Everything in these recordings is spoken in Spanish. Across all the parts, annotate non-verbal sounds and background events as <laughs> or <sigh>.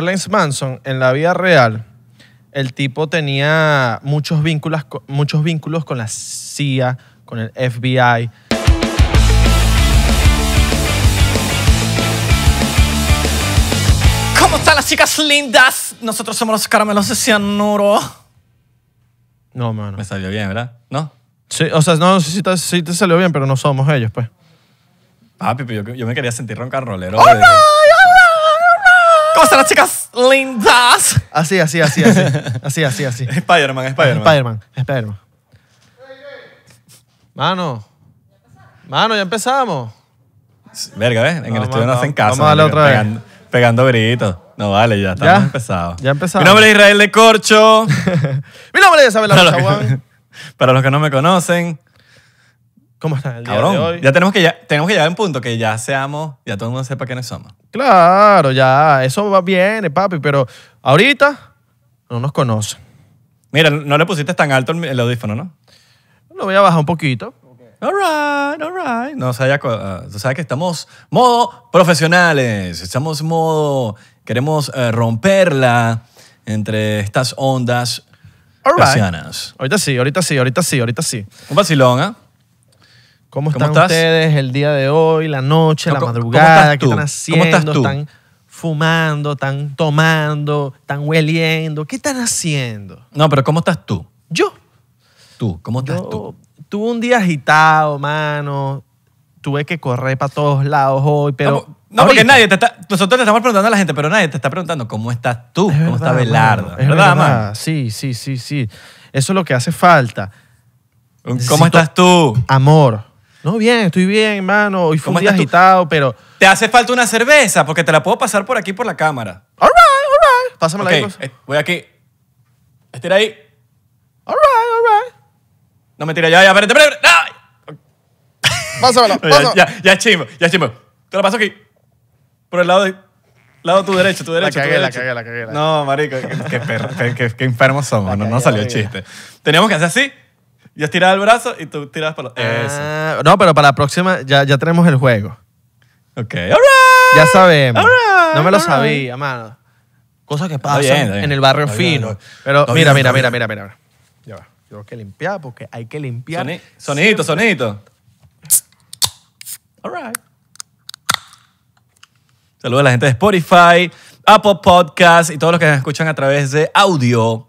Charles Manson, en la vida real, el tipo tenía muchos vínculos, muchos vínculos con la CIA, con el FBI. ¿Cómo están las chicas lindas? Nosotros somos los caramelos de cianuro. No, mano. Me salió bien, ¿verdad? ¿No? Sí, o sea, no, sí, te, salió bien, pero no somos ellos, pues. Papi, yo, me quería sentir roncarrolero. ¡Oh, ¿Cómo están las chicas lindas? Así, así, así, así. Así, así, así. Spider-Man, Spider-Man. Spider-Man, Spider-Man. Mano. Mano, ya empezamos. Verga, ¿ves? En el estudio no hacen caso. Vamos a darle otra vez. Pegando, gritos. No vale, ya estamos ¿Ya? empezados. Ya empezamos. Mi nombre es Israel de Corcho. <laughs> Mi nombre es Isabel <laughs> Para los que no me conocen, ¿Cómo están el día de hoy? ya tenemos que ya, tenemos que llegar a un punto que ya seamos, ya todo el mundo sepa quiénes somos. Claro, ya, eso va bien, papi, pero ahorita no nos conocen. Mira, no le pusiste tan alto el, audífono, ¿no? Lo voy a bajar un poquito. All right, all right. No, o sea, ya, ah, tú sabes que estamos modo profesionales, estamos modo, queremos eh, romperla entre estas ondas All Ahorita sí, ahorita sí, ahorita sí, ahorita sí. Un vacilón, ¿ah? ¿Cómo están ustedes el día de hoy, la noche, la madrugada? ¿Qué están haciendo? ¿Cómo estás tú? ¿Están fumando? ¿Están tomando? ¿Están hueliendo? ¿Qué están haciendo? No, pero ¿cómo estás tú? Yo. Tú, ¿cómo estás tú? Tuve un día agitado, mano. Tuve que correr para todos lados hoy, pero. No, porque nadie te está. Nosotros le estamos preguntando a la gente, pero nadie te está preguntando cómo estás tú, cómo está Belardo. es ¿Verdad, verdad? Sí, sí, sí, sí. Eso es lo que hace falta. ¿Cómo estás tú? Amor no, bien, estoy bien, hermano. Hoy fue un agitado, pero. ¿Te hace falta una cerveza? Porque te la puedo pasar por aquí por la cámara. All right, all right. Pásame la eh, voy aquí. Estira ahí. All right, all right. No, mentira, ya, ya, espérate, espérate. espérate. Pásamela, <laughs> pásamela. ya, ya, ya ya chivo. Te la paso aquí. Por el lado de... Lado tu derecho, tu derecho, tu la la cagué, la cagué. No, marico, qué, enfermos somos, no, salió chiste. Teníamos que hacer así yo estiraba el brazo y tú tiras para los... Ah, no, pero para la próxima ya, ya tenemos el juego. Ok, Ya sabemos. no me lo sabía, mano. Cosas que pasan en el barrio fino. Pero mira, mira, mira, mira, mira, Ya va. Yo tengo que limpiar porque hay que limpiar. Sonito, sonito. sonidito. All right. Saludos a la gente de Spotify, Apple Podcasts y todos los que escuchan a través de audio.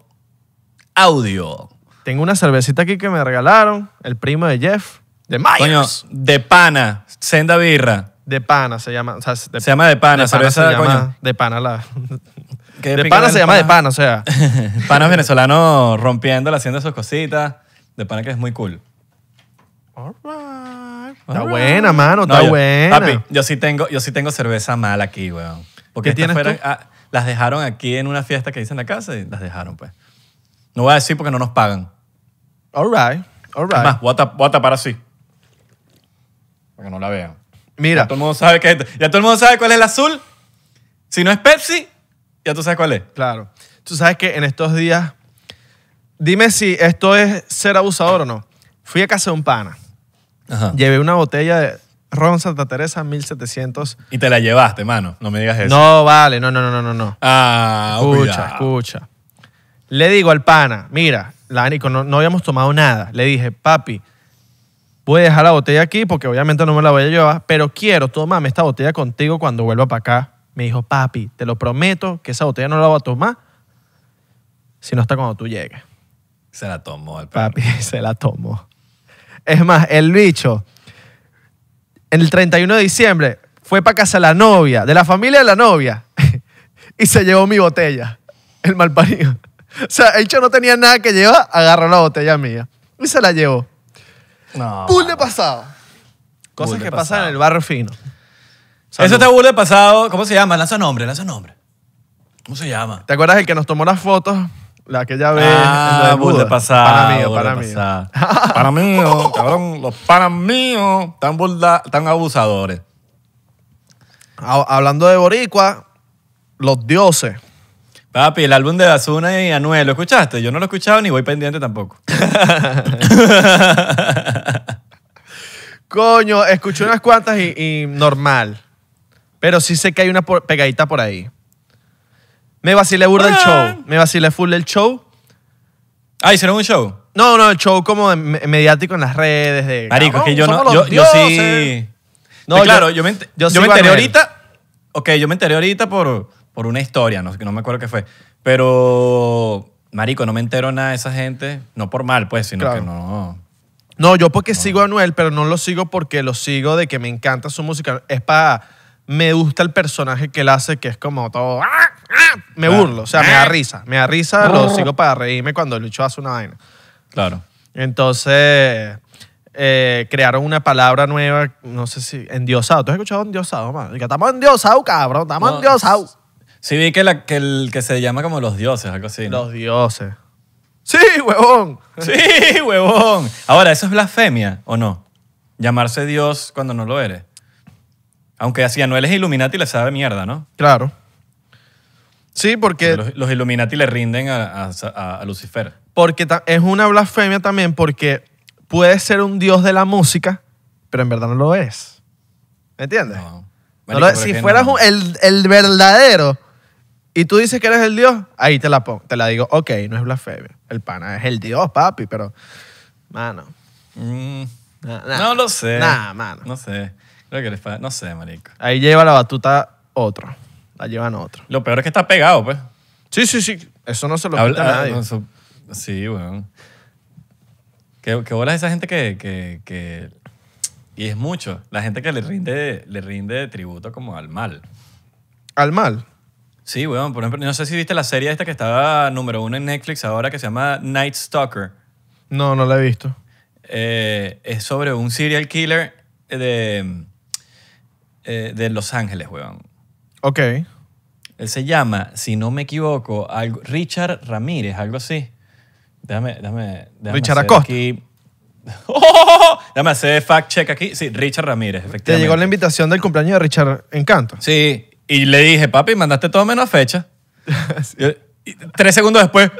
Audio. Tengo una cervecita aquí que me regalaron, el primo de Jeff, de Myers. Coño, de pana, senda birra. De pana se llama. O sea, se llama de pana, de pana De pana la. De pana se llama de pana, o sea. <laughs> Panos venezolanos rompiendo, haciendo sus cositas. De pana que es muy cool. All está buena, mano, está yo, buena. Papi, yo sí, tengo, yo sí tengo cerveza mala aquí, weón. Porque ¿Qué ah, las dejaron aquí en una fiesta que hice en la casa y las dejaron, pues. No voy a decir porque no nos pagan. All right, all right. más, voy a, así. Para que no la vean. Mira, todo mundo sabe que ya todo el mundo sabe cuál es el azul. Si no es Pepsi, ya tú sabes cuál es. claro. Tú sabes que en estos días, dime si esto es ser abusador o no. Fui a casa de un pana. Llevé una botella de ron Santa Teresa 1700. Y te la llevaste, mano. No me digas eso. No, vale, no, no, no, no, no. Ah, Escucha, escucha. Le digo al pana, mira, la no, habíamos tomado nada. Le dije, papi, voy a dejar la botella aquí porque obviamente no me la voy a llevar, pero quiero tomarme esta botella contigo cuando vuelva para acá. Me dijo, papi, te lo prometo que esa botella no la voy a tomar si no hasta cuando tú llegues. Se la tomó el pana. papi. <laughs> Se la tomó. Es más, el bicho, el 31 de diciembre, fue para casa la novia, de la familia de la novia, <laughs> y se llevó mi botella, el mal malparido. <laughs> O sea, el hecho no tenía nada que llevar, agarró la botella mía y se la llevó. No. pasado. Cosas que pasan en el barrio fino. Eso está de de pasado. ¿Cómo se llama? Lanza nombre, lanza nombre. ¿Cómo se llama? ¿Te acuerdas el que nos tomó las fotos? La que ya ve. Ah, bulle pasado. Para mí, para mí. <laughs> Para mí, oh, cabrón. Los para mí tan, tan abusadores. Hablando de boricua, los dioses. Papi, el álbum de Basuna y Anuel, ¿lo escuchaste? Yo no lo he escuchado ni voy pendiente tampoco. <laughs> Coño, escuché unas cuantas y, normal. Pero sí sé que hay una pegadita por ahí. Me le burda el show. Ah. Me vacilé full el show. Ah, hicieron un show. No, no, el show como mediático en las redes. De, Marico, que yo pues no. Yo, sí. No, claro, yo, me, yo me enteré ahorita. Ok, yo me enteré ahorita por por una historia, no, no me acuerdo qué fue. Pero, marico, no me entero nada de esa gente, no por mal, pues, sino que no. No, yo porque sigo a Anuel, pero no lo sigo porque lo sigo de que me encanta su música. Es para. Me gusta el personaje que él hace, que es como todo. ¡ah! ¡Ah! Me burlo, o sea, me da eh. risa. Me da risa, lo sigo para reírme cuando Lucho hace una vaina. Claro. Entonces. Eh, crearon una palabra nueva, no sé si, endiosado. ¿Tú has escuchado endiosado, man? Estamos endiosados, cabrón, estamos no, endiosados. Sí, vi que, el que se llama como los dioses, algo así. Los dioses. Sí, huevón. Sí, <laughs> huevón. Ahora, ¿eso es blasfemia o no? Llamarse Dios cuando no lo eres. Aunque así no es Illuminati le sabe mierda, ¿no? Claro. Sí, porque... Los, Illuminati le rinden a, Lucifer. Porque es una blasfemia también porque puede ser un dios de la música, pero en verdad no lo es. ¿Me entiendes? No. si fueras el, el verdadero y tú dices que eres el Dios, ahí te la, pongo, te la digo, ok, no es blasfemia. El pana es el Dios, papi, pero, mano. Mm, no lo sé. Nada, mano. No sé. Creo que les No sé, marico. Ahí lleva la batuta otro. La llevan otro. Lo peor es que está pegado, pues. Sí, sí, sí. Eso no se lo Habla, ah, nadie. sí, bueno. ¿Qué, qué bola esa gente que, que, Y es mucho. La gente que le rinde, le rinde tributo como al mal. ¿Al mal? Sí, weón. Por ejemplo, no sé si viste la serie esta que estaba número uno en Netflix ahora que se llama Night Stalker. No, no la he visto. Eh, es sobre un serial killer de, eh, de Los Ángeles, weón. Ok. Él se llama, si no me equivoco, algo, Richard Ramírez, algo así. Déjame, déjame, Richard Acosta. <laughs> déjame hacer fact check aquí. Sí, Richard Ramírez, efectivamente. Te llegó la invitación del cumpleaños de Richard Encanto. Sí, y le dije, papi, mandaste todo menos fecha. <laughs> tres segundos después,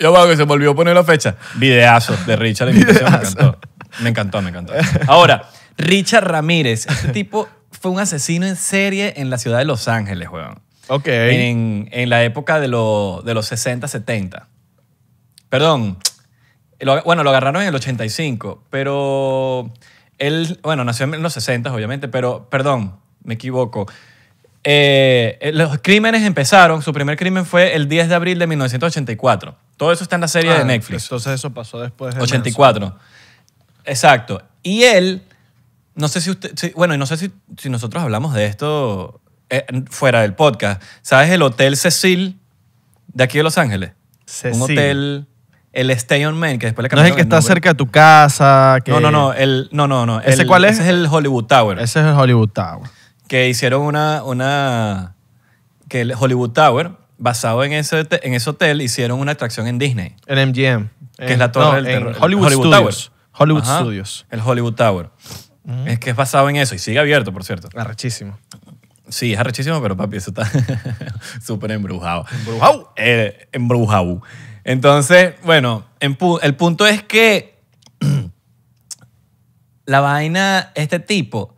yo veo que se volvió a poner la fecha. Videazo de Richard. Me encantó. Me encantó, me <laughs> encantó. Ahora, Richard Ramírez. Este tipo fue un asesino en serie en la ciudad de Los Ángeles, weón. Ok. En, la época de, los 60, 70. Perdón. bueno, lo agarraron en el 85, pero él, bueno, nació en los 60, obviamente, pero, perdón, me equivoco. Eh, eh, los crímenes empezaron, su primer crimen fue el 10 de abril de 1984. Todo eso está en la serie de ah, Netflix. Entonces eso pasó después de 84. Exacto. Y él, no sé si usted, bueno, bueno, no sé si, nosotros hablamos de esto eh, fuera del podcast. ¿Sabes el Hotel Cecil de aquí de Los Ángeles? Cecil. Un hotel el Stay on Main, que después le cambiaron. No es el que está cerca de tu casa. Que... No, no, no. El, no, no, no. ¿Ese cuál es? Ese es el Hollywood Tower. Ese es el Hollywood Tower que hicieron una, una que el Hollywood Tower, basado en ese, en ese hotel, hicieron una atracción en Disney. En MGM. Que es la torre del terror. Hollywood, Hollywood Studios. Hollywood Studios. El Hollywood Tower. Es que es basado en eso y sigue abierto, por cierto. Arrechísimo. Sí, es arrechísimo, pero papi, eso está <laughs> súper embrujado. Embrujado. Eh, embrujado. Entonces, bueno, el punto es que <clears throat> la vaina, este tipo,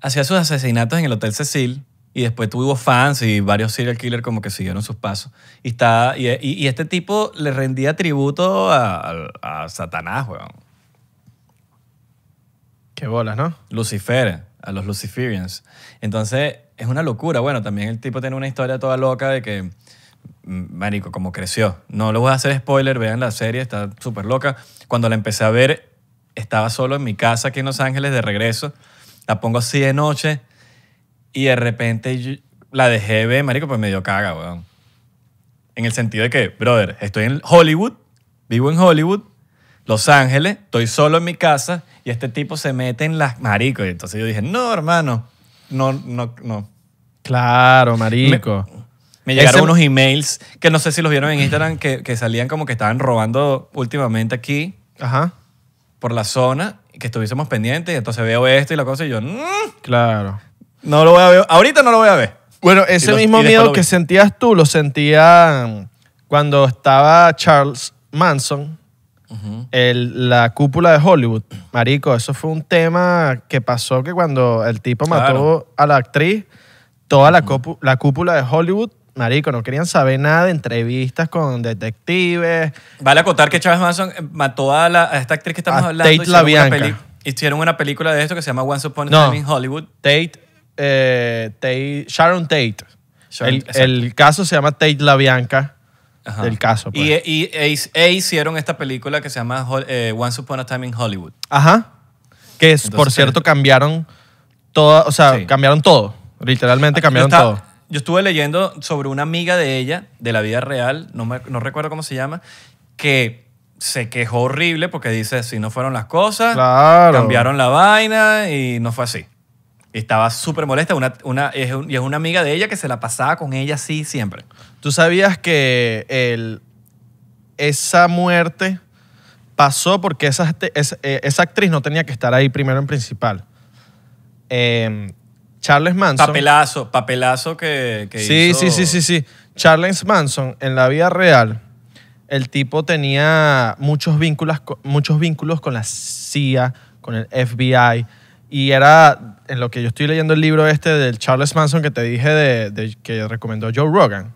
hacía sus asesinatos en el Hotel Cecil y después tuvo fans y varios serial killers como que siguieron sus pasos. Y, está, y, este tipo le rendía tributo a, Satanás, weón. Qué bolas, ¿no? Lucifer, a los Luciferians. Entonces, es una locura. Bueno, también el tipo tiene una historia toda loca de que, mm, marico, como creció. No lo voy a hacer spoiler, vean la serie, está súper loca. Cuando la empecé a ver, estaba solo en mi casa aquí en Los Ángeles de regreso la pongo así de noche y de repente la dejé ver, marico, pues me dio caga, weón. En el sentido de que, brother, estoy en Hollywood, vivo en Hollywood, Los Ángeles, estoy solo en mi casa y este tipo se mete en las marico. Y entonces yo dije, no, hermano, no, no, no. Claro, marico. Me, llegaron unos emails que no sé si los vieron en Instagram que, salían como que estaban robando últimamente aquí. Ajá. Por la zona que estuviésemos pendientes. Entonces veo esto y la cosa y yo, mm, Claro. no lo voy a ver. Ahorita no lo voy a ver. Bueno, ese mismo miedo que sentías tú lo sentía mm, cuando estaba Charles Manson, el- la cúpula de Hollywood. Marico, eso fue un tema que pasó que cuando el tipo mató a la actriz, toda la cúpula de Hollywood marico, no querían saber nada de entrevistas con detectives. Vale acotar que Chávez Manson eh, mató a, la, esta actriz que estamos a hablando. Tate LaBianca. Hicieron una película de esto que se llama Once Upon a Time in Hollywood. Tate, eh, Tate Sharon Tate. el, caso se llama Tate LaBianca. Ajá. Del caso. Y, pues. e, e, e hicieron esta película que se llama eh, Once Upon a Time in Hollywood. Ajá. Que es, por cierto, cambiaron todo. o sea, cambiaron todo. Literalmente ah, cambiaron todo yo estuve leyendo sobre una amiga de ella, de la vida real, no, recuerdo cómo se llama, que se quejó horrible porque dice, si no fueron las cosas, cambiaron la vaina y no fue así. estaba súper molesta una, y es una amiga de ella que se la pasaba con ella así siempre. ¿Tú sabías que el- esa muerte pasó porque esa, esa eh, actriz no tenía que estar ahí primero en principal? Eh, Charles Manson. Papelazo, papelazo que, sí, Sí, sí, sí, sí. Charles Manson, en la vida real, el tipo tenía muchos vínculos, muchos vínculos con la CIA, con el FBI. Y era, en lo que yo estoy leyendo el libro este del Charles Manson que te dije de, que recomendó Joe Rogan.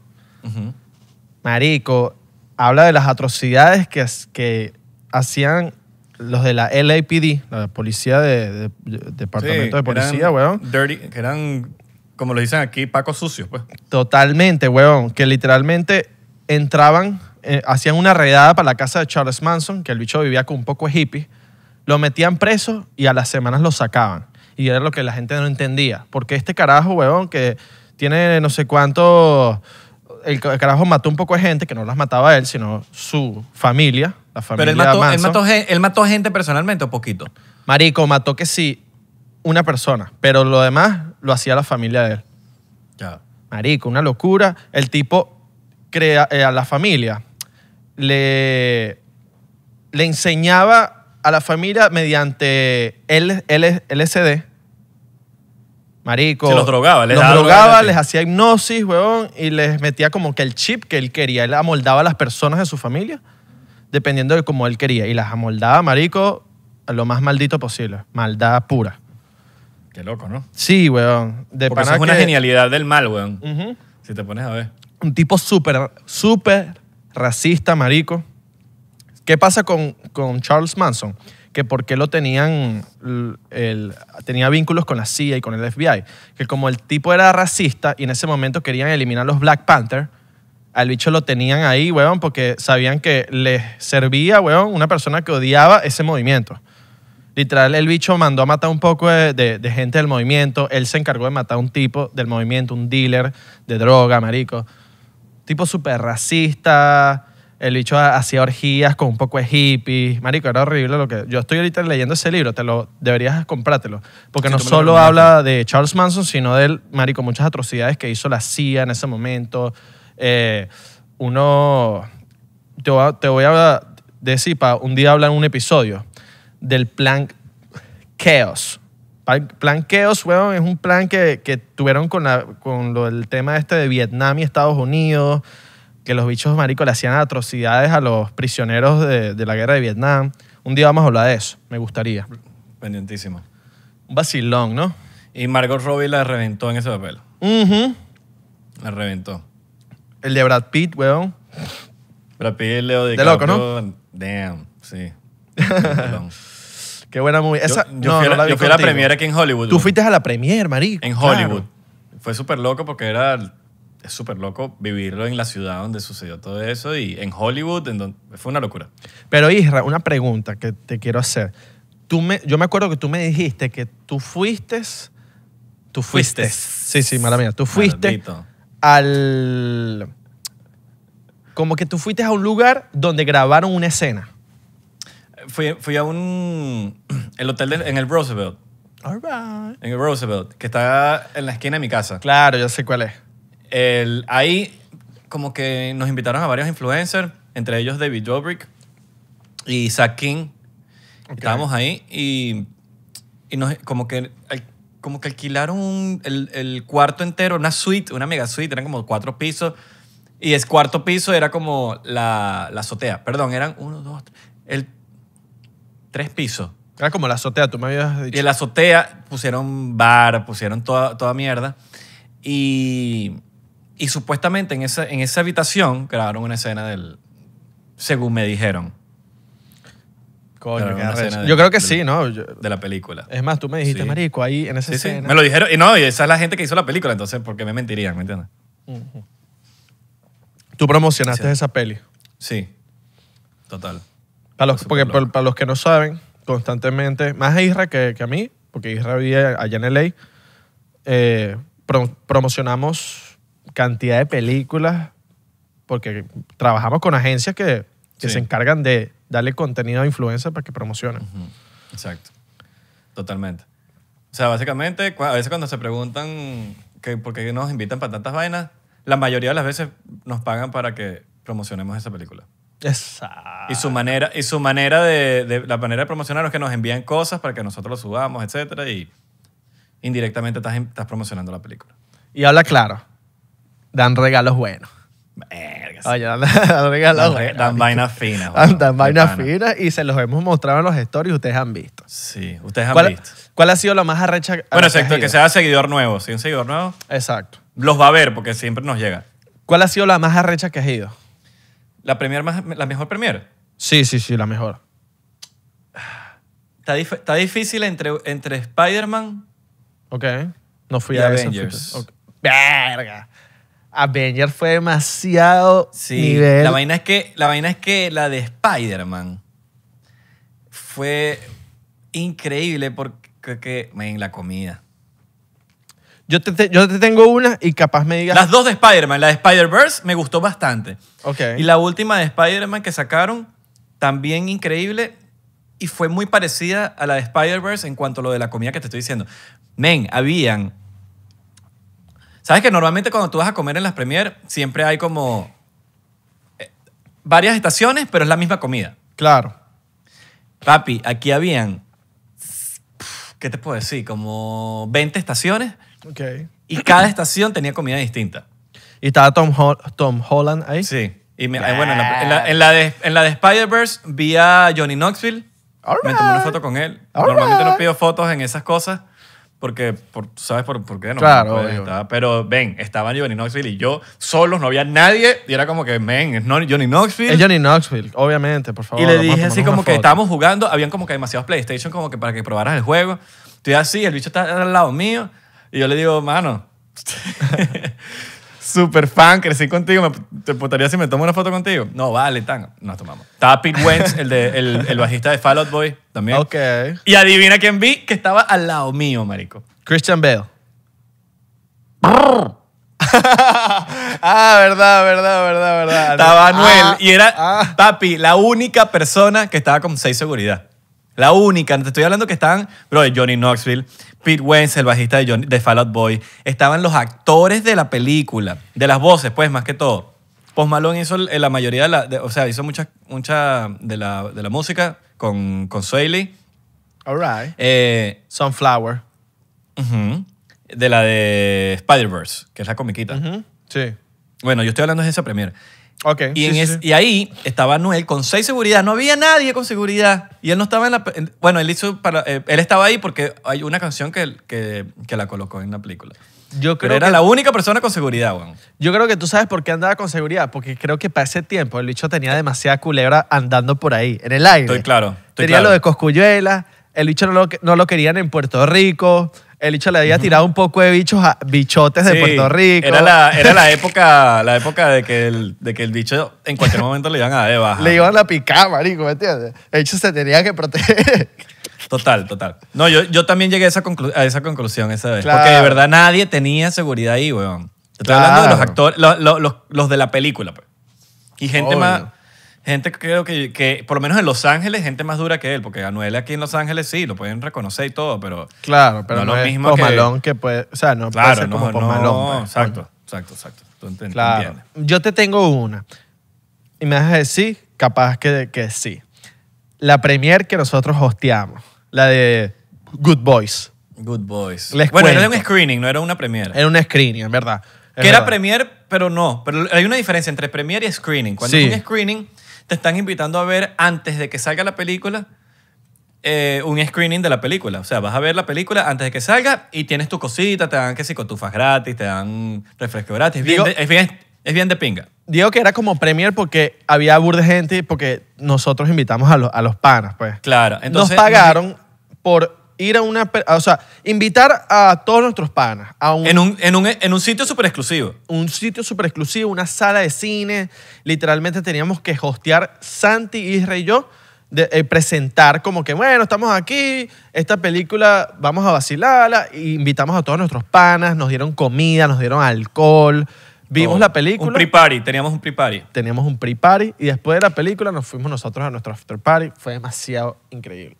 Marico, habla de las atrocidades que, que hacían los de la LAPD, la policía de, departamento de policía, weón. Dirty, que eran, como le dicen aquí, pacos sucios, pues. Totalmente, weón. Que literalmente entraban, eh, hacían una redada para la casa de Charles Manson, que el bicho vivía con un poco de hippie. Lo metían preso y a las semanas lo sacaban. Y era lo que la gente no entendía. Porque este carajo, weón, que tiene no sé cuánto. El carajo mató un poco de gente, que no las mataba él, sino su familia. Pero él mató, gente personalmente o poquito. Marico, mató que sí una persona, pero lo demás lo hacía la familia de él. Ya. Marico, una locura. El tipo crea eh, a la familia. Le, le enseñaba a la familia mediante el LSD. Marico. Se los drogaba, les drogaba, les hacía hipnosis, weón, y les metía como que el chip que él quería. Él amoldaba a las personas de su familia dependiendo de cómo él quería. Y las amoldaba, marico, lo más maldito posible. Maldad pura. Qué loco, ¿no? Sí, weón. De Porque es una genialidad del mal, weón. Si te pones a ver. un tipo súper, súper racista, marico. ¿Qué pasa con, Charles Manson? Que por lo tenían, el- tenía vínculos con la CIA y con el FBI. Que como el tipo era racista y en ese momento querían eliminar los Black Panther, al bicho lo tenían ahí, weón, porque sabían que les servía, weón, una persona que odiaba ese movimiento. Literal, el bicho mandó a matar un poco de, gente del movimiento. Él se encargó de matar a un tipo del movimiento, un dealer de droga, marico. Tipo súper racista. El bicho hacía orgías con un poco de hippies. Marico, era horrible lo que... Yo estoy ahorita leyendo ese libro, te lo deberías comprártelo. Porque no solo habla de Charles Manson, sino de, marico, muchas atrocidades que hizo la CIA en ese momento. Eh, uno, te voy, a, te voy a decir, para un día hablan un episodio del plan Chaos. Plan Chaos, weón, es un plan que, tuvieron con, con el tema este de Vietnam y Estados Unidos, que los bichos maricos le hacían atrocidades a los prisioneros de, la guerra de Vietnam. Un día vamos a hablar de eso, me gustaría. Pendientísimo. Un vacilón, ¿no? Y Margot Robbie la reventó en ese papel. La reventó. El de Brad Pitt, weón. Brad Pitt, Leo de loco, ¿no? Damn, sí. <laughs> Qué buena movie. yo, fui, a la, no aquí en Hollywood. Tú fuiste a la premiere, marico. En Hollywood. Fue súper loco porque era... Es súper loco vivirlo en la ciudad donde sucedió todo eso y en Hollywood en donde, fue una locura. Pero Isra, una pregunta que te quiero hacer. Tú me, yo me acuerdo que tú me dijiste que tú fuiste... Tú fuiste. Sí, sí, mala mía. Tú fuiste al... Como que tú fuiste a un lugar donde grabaron una escena. Fui, a un... El hotel en el Roosevelt. En el Roosevelt, que está en la esquina de mi casa. Claro, yo sé cuál es. ahí como que nos invitaron a varios influencers, entre ellos David Dobrik y Zach King. Estábamos ahí y, y nos, como que como que alquilaron el, el, cuarto entero, una suite, una mega suite, eran como cuatro pisos. Y el cuarto piso era como la, la azotea. Perdón, eran uno, dos, tres, el, tres pisos. Era ah, como la azotea, tú me habías dicho. Y la azotea pusieron bar, pusieron toda, toda mierda. Y, y supuestamente en esa, en esa habitación grabaron una escena del. Según me dijeron. Yo creo que sí, ¿no? de la película. es más, tú me dijiste, marico, ahí en esa Sí, me lo dijeron. Y no, y esa es la gente que hizo la película, entonces, ¿por qué me mentirían? ¿Me entiendes? Tú promocionaste esa peli. Sí. Total. Para los, porque para los que no saben, constantemente, más a Isra que, a mí, porque Isra vivía allá en LA, eh, promocionamos cantidad de películas porque trabajamos con agencias que, se encargan de Dale contenido a influencers para que promocionen. Exacto. Totalmente. O sea, básicamente, a veces cuando se preguntan que por qué nos invitan para tantas vainas, la mayoría de las veces nos pagan para que promocionemos esa película. Exacto. Y su manera, y su manera de, la manera de promocionar es que nos envían cosas para que nosotros lo subamos, etc. y indirectamente estás, promocionando la película. Y habla claro. Dan regalos buenos. Eh. Oye, <laughs> Dan vainas <laughs> finas. Dan vainas finas y se los hemos mostrado en los stories, ustedes han visto. Sí, ustedes han visto. ¿Cuál ha sido la más arrecha? Bueno, excepto que sea seguidor nuevo. Si un seguidor nuevo. Exacto. Los va a ver porque siempre nos llega. ¿Cuál ha sido la más arrecha que has ido? ¿La, premier más, la mejor premier? Sí, sí, sí, la mejor. Está, difícil entre, entre Spider-Man. Ok. No fui a Avengers. Verga. Avenger fue demasiado sí, La vaina, es que, la vaina es que la de Spider-Man fue increíble porque Men, la comida. Yo te, yo te tengo una y capaz me digas... Las dos de Spider-Man. La de Spider-Verse me gustó bastante. Okay. Y la última de Spider-Man que sacaron, también increíble y fue muy parecida a la de Spider-Verse en cuanto a lo de la comida que te estoy diciendo. Men, habían Sabes que normalmente cuando tú vas a comer en las premier siempre hay como eh, varias estaciones, pero es la misma comida. Claro. Papi, aquí habían, ¿qué te puedo decir? Como 20 estaciones Ok. y cada estación tenía comida distinta. Y estaba Tom, Holland ahí. Sí. Y bueno, en la, de, Spider-Verse vi a Johnny Knoxville. Me tomé una foto con él. Normalmente no pido fotos en esas cosas porque sabes por, qué no. Claro, Pero ven, estaban Johnny Knoxville y yo solos, no había nadie. Y era como que, men, es Johnny Knoxville. Es Johnny Knoxville, obviamente, por favor. Y le dije así como que estábamos jugando, habían como que demasiados PlayStation como que para que probaras el juego. Estoy así, el bicho está al lado mío. Y yo le digo, mano. Super fan, crecí contigo. ¿Te importaría si me tomo una foto contigo? No, vale, tan. Nos tomamos. Tapi Wentz, el, el, bajista de Fallout Boy, también. Ok. Y adivina quién vi que estaba al lado mío, marico. Christian Bale. <laughs> ah, verdad, verdad, verdad, verdad. Estaba Anuel ah, y era, tapi ah. la única persona que estaba con seis seguridad. La única, te estoy hablando que estaban, bro, Johnny Knoxville, Pete Wentz, el bajista de, Johnny, de Fall Boy, estaban los actores de la película, de las voces, pues, más que todo. Post Malone hizo la mayoría de la, o sea, hizo mucha, mucha de la, música con, con Swaley. All right. Eh, Sunflower. de la de Spider-Verse, que es la comiquita. Sí. Bueno, yo estoy hablando de esa premiere. Okay, y, ahí estaba Noel con seis seguridad. No había nadie con seguridad. Y él no estaba en la. bueno, él hizo. Para, eh, él estaba ahí porque hay una canción que, que, que la colocó en la película. Yo Pero era la única persona con seguridad, weón. yo creo que tú sabes por qué andaba con seguridad, porque creo que para ese tiempo el bicho tenía demasiada culebra andando por ahí, en el aire. Estoy claro, estoy tenía lo de Coscuyuela, el bicho no lo, no lo querían en Puerto Rico, el bicho le había tirado un poco de bichos a bichotes de Puerto Rico. Era la, era la época, la época de que el, de que el bicho en cualquier momento le iban a dar Le iban a picar, marico, ¿me entiendes? bicho se tenía que proteger. Total, total. No, yo, yo también llegué a esa, conclusión esa vez. Porque de verdad nadie tenía seguridad ahí, weón. Te estoy hablando de los actores, los, de la película, pues. Y gente más, gente creo que, por lo menos en Los Ángeles, gente más dura que él, porque Anuel aquí en Los Ángeles sí, lo pueden reconocer y todo, pero. Claro, pero no, lo mismo que... que puede. O sea, no claro, puede como No, pues, exacto, exacto, exacto. Tú entiendes. Claro. Yo te tengo una. Y me vas decir, capaz que, que sí. La premier que nosotros hosteamos, la de Good Boys. Good Boys. bueno, no era un screening, no era una premier. Era un screening, en verdad. que era premier, pero no. Pero hay una diferencia entre premier y screening. Cuando es un screening te están invitando a ver antes de que salga la película eh, un screening de la película. O sea, vas a ver la película antes de que salga y tienes tu cosita, te dan que si cotufas gratis, te dan refresco gratis. Es bien, de, es, de pinga. Digo que era como premier porque había burde gente porque nosotros invitamos a, los, a panas, pues. Claro. Entonces, Nos pagaron por ir a una, o sea, invitar a todos nuestros panas a un, en, un, en, un, sitio súper exclusivo. Un sitio súper exclusivo, una sala de cine. Literalmente teníamos que hostear Santi, Isra y yo, de, eh, presentar como que, bueno, estamos aquí, esta película vamos a vacilarla, e invitamos a todos nuestros panas, nos dieron comida, nos dieron alcohol. Vimos oh, la película. Un pre-party, teníamos un pre-party. Teníamos un pre-party y después de la película nos fuimos nosotros a nuestro after-party. Fue demasiado increíble.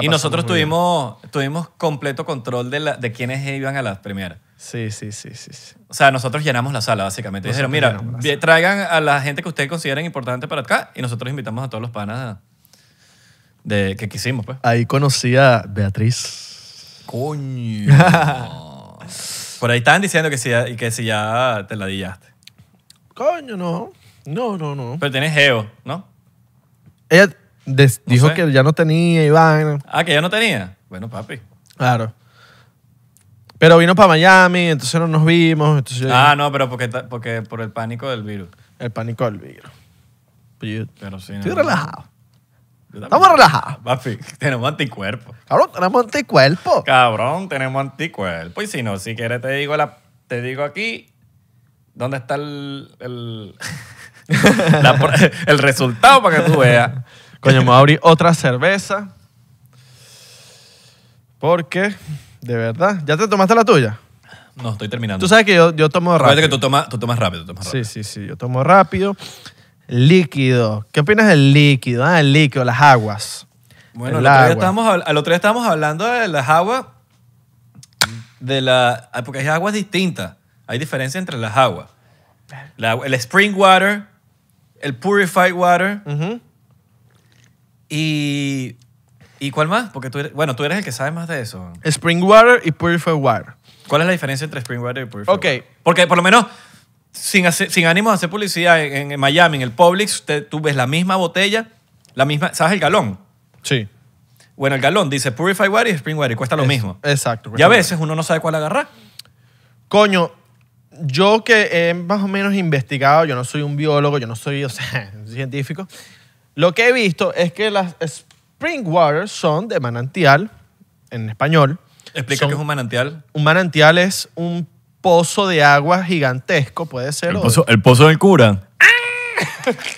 Y nosotros tuvimos, tuvimos completo control de, la, de iban a las primeras. Sí, sí, sí, sí, O sea, nosotros llenamos la sala, básicamente. Dijeron, mira, traigan a la gente que ustedes consideren importante para acá y nosotros invitamos a todos los panas de, que quisimos, pues. Ahí conocí a Beatriz. Coño. <laughs> Por ahí estaban diciendo que si ya, que si ya te la dillaste. Coño, no. No, no, no. Pero tienes geo, ¿no? Ella dijo que ya no tenía Iván. Ah, que ya no tenía. Bueno, papi. Claro. Pero vino para Miami, entonces no nos vimos. ah, no, pero porque, porque por el pánico del virus. El pánico del virus. Pues pero, sí, Estoy relajado. Estamos relajados. Papi, <laughs> tenemos anticuerpo Cabrón, tenemos anticuerpo Cabrón, tenemos anticuerpo Y si no, si quieres te digo la, te digo aquí dónde está el, el <laughs> <laughs> resultado para que tú veas. Coño, me voy a abrir otra cerveza. Porque, de verdad, ¿ya te tomaste la tuya? No, estoy terminando. Tú sabes que yo, tomo rápido. que tú, tomas rápido, Sí, sí, sí, yo tomo rápido. Líquido. ¿Qué opinas del líquido? Ah, el líquido, las aguas. Bueno, el otro, día hablando de las aguas, de la, ah, porque hay aguas distintas. Hay diferencia entre las aguas. el spring water, el purified water, y, ¿Y cuál más? Porque tú bueno, tú eres el que sabe más de eso. Spring Water y Purified Water. ¿Cuál es la diferencia entre Spring Water y Purified Ok. Porque por lo menos, sin, sin ánimo de hacer publicidad, en, Miami, en el Publix, tú ves la misma botella, la misma, ¿sabes el galón? Sí. Bueno, el galón dice Purified Water y Spring Water y cuesta lo mismo. exacto, Y a veces uno no sabe cuál agarrar. Coño, yo que he más o menos investigado, yo no soy un biólogo, yo no soy, o sea, un <laughs> científico, lo que he visto es que las spring waters son de manantial, en español. Explica qué es un manantial. Un manantial es un pozo de agua gigantesco, puede ser. El pozo, del cura. <laughs>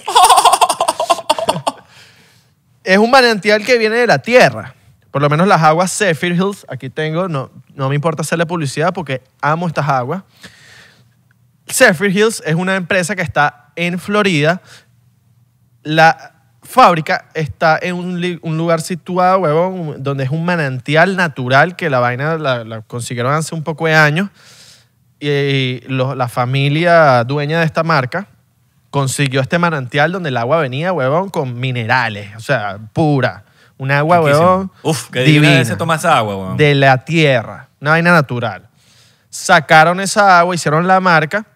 Es un manantial que viene de la tierra. Por lo menos las aguas Zephyr Hills, aquí tengo, no, no me importa hacerle publicidad porque amo estas aguas. Zephyr Hills es una empresa que está en Florida. La fábrica está en un, lugar situado, huevón, donde es un manantial natural que la vaina la, consiguieron hace un poco de años. Y la familia dueña de esta marca consiguió este manantial donde el agua venía, huevón, con minerales, o sea, pura. Un agua, huevón, Uf, divina. se toma esa agua, huevón. De la tierra, una vaina natural. Sacaron esa agua, hicieron la marca.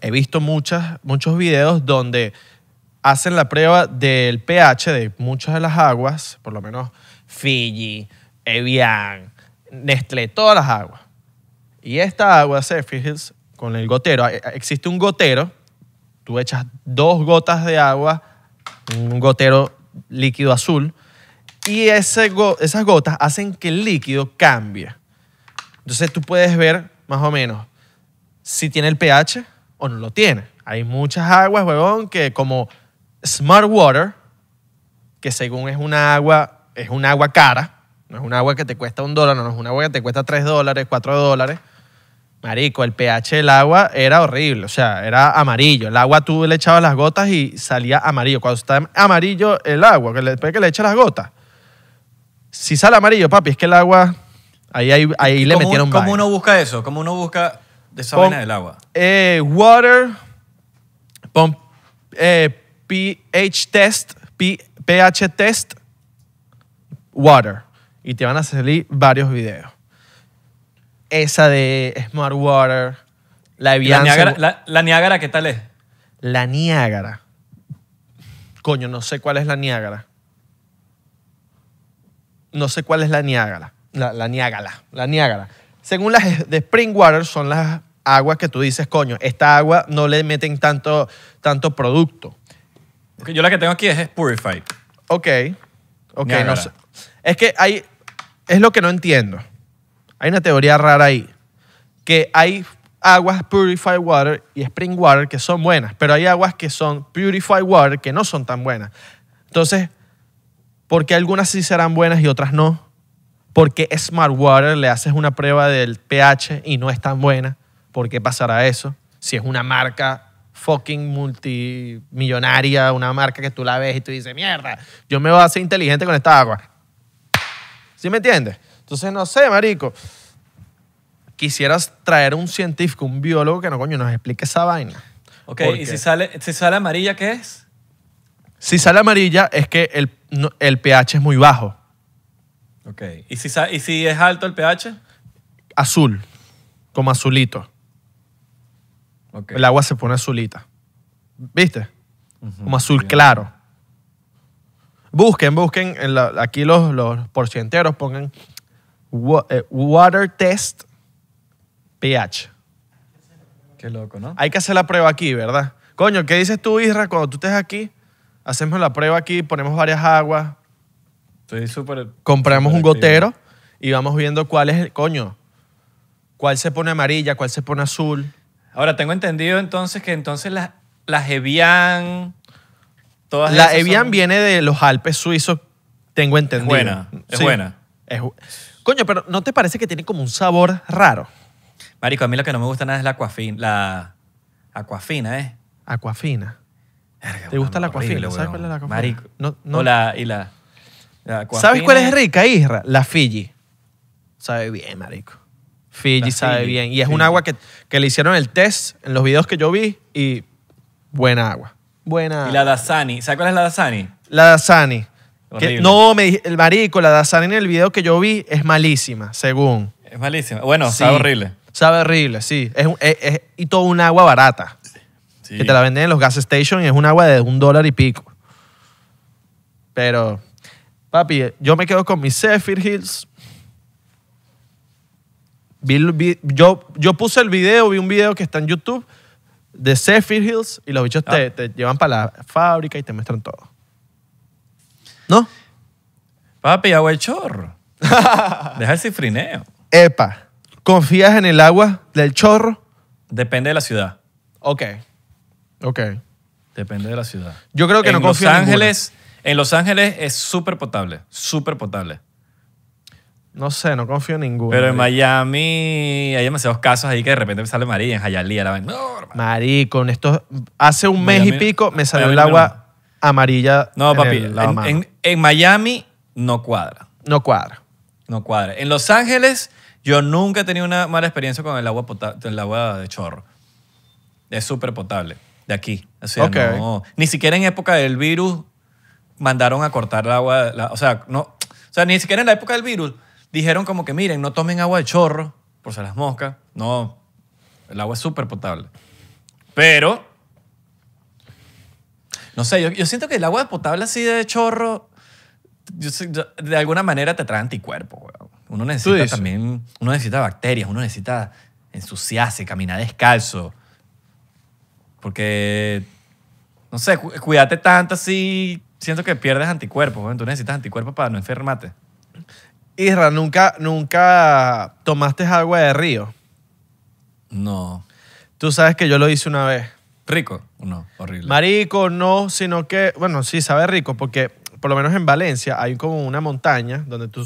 He visto muchos videos donde hacen la prueba del pH de muchas de las aguas, por lo menos Fiji, Evian, Nestlé, todas las aguas. Y esta agua, se Fiji, con el gotero, eh, eh, existe un gotero, tú echas dos gotas de agua, un gotero líquido azul, y esas gotas hacen que el líquido cambie. Entonces tú puedes ver más o menos si tiene el pH o no lo tiene. Hay muchas aguas, huevón, que como Smart Water, que según es una agua, es un agua cara, no es un agua que te cuesta un dólar, no es un agua que te cuesta tres dólares, cuatro dólares. Marico, el pH del agua era horrible, o sea, era amarillo. El agua tú le echabas las gotas y salía amarillo. Cuando está amarillo el agua, que después que le echas las gotas, si sale amarillo, papi, es que el agua, ahí, ahí, ahí le cómo, metieron ¿Cómo uno busca eso? ¿Cómo uno busca esa Pon, del agua? Eh, water, pump, eh, pH test, pH test water. Y te van a salir varios videos. Esa de Smart Water, la La Niágara, la, ¿qué tal es? La Niágara. Coño, no sé cuál es la Niágara. No sé cuál es la Niágara. La, la La Niágara. Según las de Spring Water, son las aguas que tú dices, coño, esta agua no le meten tanto, tanto producto. Yo la que tengo aquí es Purified. Ok. Ok, no Es que hay. Es lo que no entiendo. Hay una teoría rara ahí. Que hay aguas purified water y spring water que son buenas, pero hay aguas que son purified water que no son tan buenas. Entonces, ¿por qué algunas sí serán buenas y otras no? ¿Por qué Smart Water le haces una prueba del pH y no es tan buena? ¿Por qué pasará eso? Si es una marca fucking multimillonaria, una marca que tú la ves y tú dices, mierda, yo me voy a hacer inteligente con esta agua. ¿Sí me entiendes? Entonces, no sé, marico. Quisieras traer un científico, un biólogo que no, coño, nos explique esa vaina. Ok, ¿y si sale, si sale amarilla qué es? Si sale amarilla es que el, pH es muy bajo. Ok, ¿y si, y si es alto el pH? Azul, como azulito. El agua se pone azulita. ¿Viste? Como azul claro. Busquen, busquen en aquí los, los porcienteros, pongan eh, water test pH. Qué loco, ¿no? Hay que hacer la prueba aquí, ¿verdad? Coño, ¿qué dices tú, Isra? Cuando tú estés aquí, hacemos la prueba aquí, ponemos varias aguas. Estoy súper. Compramos un gotero y vamos viendo cuál es el. Coño, cuál se pone amarilla, cuál se pone azul. Ahora, tengo entendido entonces que entonces las, las Evian... Todas la Evian viene de los Alpes suizos, tengo entendido. Es buena, es buena. Coño, pero ¿no te parece que tiene como un sabor raro? Marico, a mí lo que no me gusta nada es la aquafina, la aquafina, ¿eh? Aquafina. ¿Te gusta la aquafina? ¿Sabes cuál es la aquafina? Marico. No, ¿Sabes cuál es rica, Isra? La Fiji. Sabe bien, marico. Fiji sabe bien. Y es un agua que, que le hicieron el test en los videos que yo vi y buena agua. Buena. Y la Dasani. ¿Sabes cuál es la Dasani? La Dasani. no, me el marico, la Dasani en el video que yo vi es malísima, según. Es malísima. Bueno, sabe horrible. Sabe horrible, sí. Es, y todo un agua barata. Que te la venden en los gas stations y es un agua de un dólar y pico. Pero, papi, yo me quedo con mi Zephyr Hills, yo, yo puse el video, vi un video que está en YouTube de Zephyr Hills y los bichos te, ah. llevan para la fábrica y te muestran todo. ¿No? Papi, agua del chorro. <laughs> Deja el cifrineo. Epa, ¿confías en el agua del chorro? Depende de la ciudad. Ok. Ok. Depende de la ciudad. Yo creo que no confío Los Ángeles, en Los Ángeles es súper potable, súper potable. No sé, no confío en ninguno. Pero en Miami hay demasiados casos ahí que de repente me sale María, en Hialeah la vez. No, Marico, hace un mes y pico me salió el agua amarilla. No, papi, en, en- Miami no cuadra, no cuadra. no cuadra. En Los Ángeles yo nunca he tenido una mala experiencia con el agua, el agua de chorro. Es súper potable, de aquí. así ni siquiera en época del virus mandaron a cortar el agua, o sea, no, o sea, ni siquiera en la época del virus dijeron como que, miren, no tomen agua de chorro, por si las moscas. No, el agua es súper potable. Pero, no sé, yo, siento que el agua potable así de chorro, de alguna manera te trae anticuerpo. Uno necesita también, uno necesita bacterias, uno necesita ensuciarse, caminar descalzo. Porque, no sé, cuídate tanto así, siento que pierdes anticuerpos. Tú necesitas anticuerpo para no enfermarte. Isra, ¿nunca, ¿nunca tomaste agua de río? No. Tú sabes que yo lo hice una vez. ¿Rico? No, horrible. Marico, no, sino que, bueno, sí, sabe rico, porque por lo menos en Valencia hay como una montaña donde tú,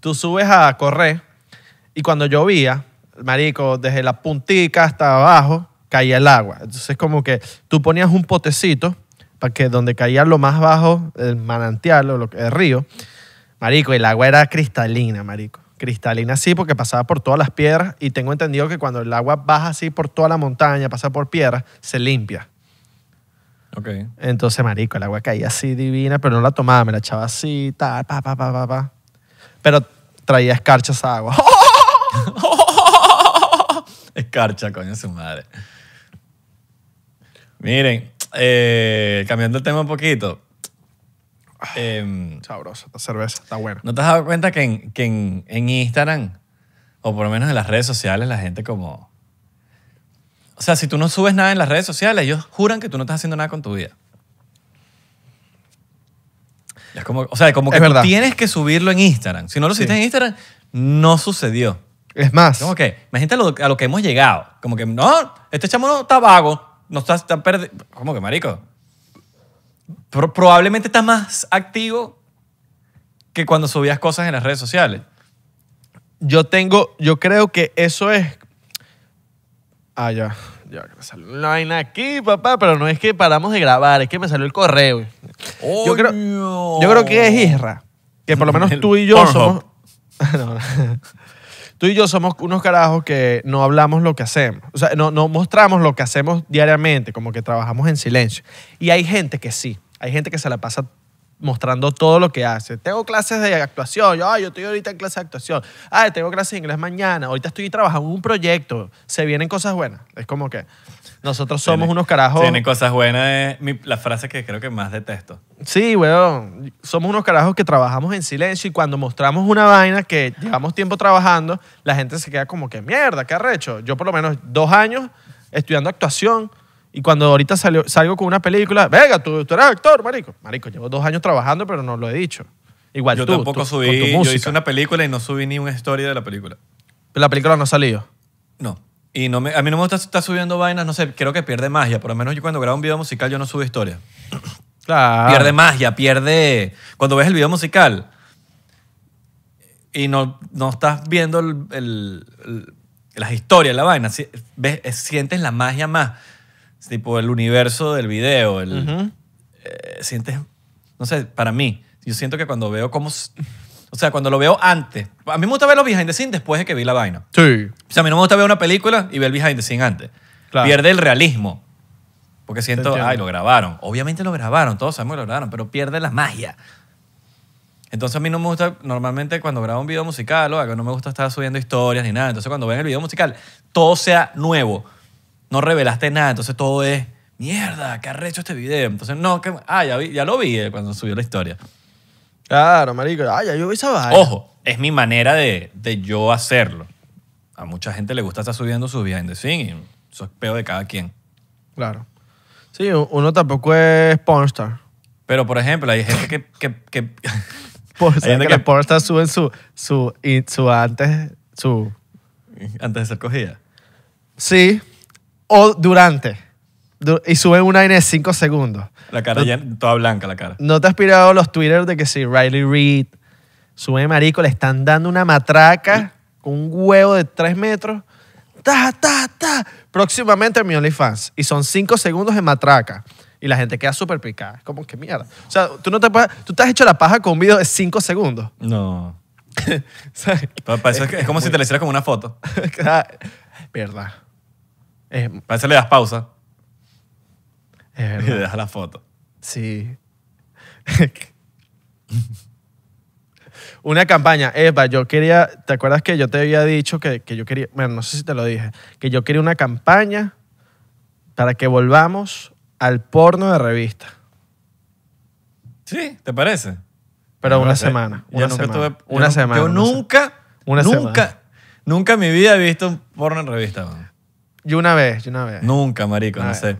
tú subes a correr y cuando llovía, marico, desde la puntica hasta abajo caía el agua. Entonces como que tú ponías un potecito para que donde caía lo más bajo, el manantial o lo, el río, Marico, el agua era cristalina, marico. Cristalina sí, porque pasaba por todas las piedras y tengo entendido que cuando el agua baja así por toda la montaña, pasa por piedras, se limpia. Ok. Entonces, marico, el agua caía así divina, pero no la tomaba, me la echaba así, tal, pa, pa, pa, pa, pa. Pero traía escarchas a agua. <laughs> Escarcha, coño, su madre. Miren, eh, cambiando el tema un poquito. Ah, em, sabroso, esta cerveza está buena. ¿No te has dado cuenta que, en, Instagram, o por lo menos en las redes sociales, la gente como... O sea, si tú no subes nada en las redes sociales, ellos juran que tú no estás haciendo nada con tu vida. Es como, o sea, como que tienes que subirlo en Instagram. Si no lo subiste en Instagram, no sucedió. Es más. Como que, imagínate a lo, que hemos llegado. Como que, no, este chamo no está vago, no está, está Como que, marico, probablemente estás más activo que cuando subías cosas en las redes sociales. Yo tengo, yo creo que eso es. Ah, ya. Ya me salió una aquí, papá, pero no es que paramos de grabar, es que me salió el correo. yo, creo, yo creo que es Isra, que por lo menos <laughs> tú y yo somos. <laughs> tú y yo somos unos carajos que no hablamos lo que hacemos. O sea, no, mostramos lo que hacemos diariamente, como que trabajamos en silencio. Y hay gente que sí. Hay gente que se la pasa mostrando todo lo que hace. Tengo clases de actuación, yo, yo estoy ahorita en clase de actuación, tengo clases de inglés mañana, ahorita estoy trabajando en un proyecto, se vienen cosas buenas. Es como que... Nosotros somos unos carajos. Tiene cosas buenas. las eh. la frase que creo que más detesto. Sí, weón. Somos unos carajos que trabajamos en silencio y cuando mostramos una vaina que llevamos tiempo trabajando, la gente se queda como que mierda, ¿qué arrecho? Yo por lo menos dos años estudiando actuación y cuando ahorita salgo con una película, venga, tú, tú eres actor, marico. Marico, llevo dos años trabajando, pero no lo he dicho. Igual yo tú, tampoco subí, yo hice una película y no subí ni una historia de la película. Pero la película no ha salido. No. Y no me, a mí no me gusta estar subiendo vainas, no sé, creo que pierde magia. Por lo menos yo cuando grabo un video musical yo no subo historia. <clears throat> Claro. Pierde magia, pierde... Cuando ves el video musical y no, no estás viendo el, las historias, la vaina, sientes la magia más. Tipo el universo del video, el, eh, sientes, no sé, para mí, yo siento que cuando veo cómo o sea, cuando lo veo antes. A mí me gusta ver los behind the scenes después de que vi la vaina. Sí. O sea, a mí no me gusta ver una película y ver el behind the scenes antes. Pierde el realismo. Porque siento, ay, lo grabaron. Obviamente lo grabaron, todos sabemos que lo grabaron, pero pierde la magia. Entonces a mí no me gusta, normalmente cuando grabo un video musical o algo, no me gusta estar subiendo historias ni nada. Entonces cuando ven el video musical, todo sea nuevo. No revelaste nada, entonces todo es, mierda, ¿qué ha hecho este video? Entonces no, que, ah, ya, lo vi eh, cuando subió la historia. Claro, marico. Ay, ah, yo voy a vaina. Ojo, es mi manera de, yo hacerlo. A mucha gente le gusta estar subiendo su behind the scenes eso es peo de cada quien. Claro. Sí, uno tampoco es pornstar. Pero, por ejemplo, hay gente que... <laughs> Por, hay gente que, que... pornstar sube su, su, su antes... Su... Antes de ser cogida. Sí. O durante y sube una en de 5 segundos. La cara ya toda blanca, la cara. ¿No te has pirado los Twitter de que si Riley Reed sube marico, le están dando una matraca con un huevo de 3 metros? Ta, ta, ta. Próximamente en mi OnlyFans. Y son 5 segundos de matraca. Y la gente queda súper picada. es Como que mierda. O sea, tú no te puedes, Tú te has hecho la paja con un video de 5 segundos. No. <laughs> es, como si te le hicieras con una foto. <laughs> Ah, verdad. parece que le das pausa. <laughs> Y deja la foto. Sí. <laughs> Una campaña. Eva, yo quería. ¿Te acuerdas que yo te había dicho que, yo quería. Bueno, no sé si te lo dije. Que yo quería una campaña para que volvamos al porno de revista. Sí, ¿te parece? Pero una semana. Una semana. una semana. Yo nunca, nunca, nunca en mi vida he visto un porno en revista. Y una vez, y una vez. Nunca, marico, no sé.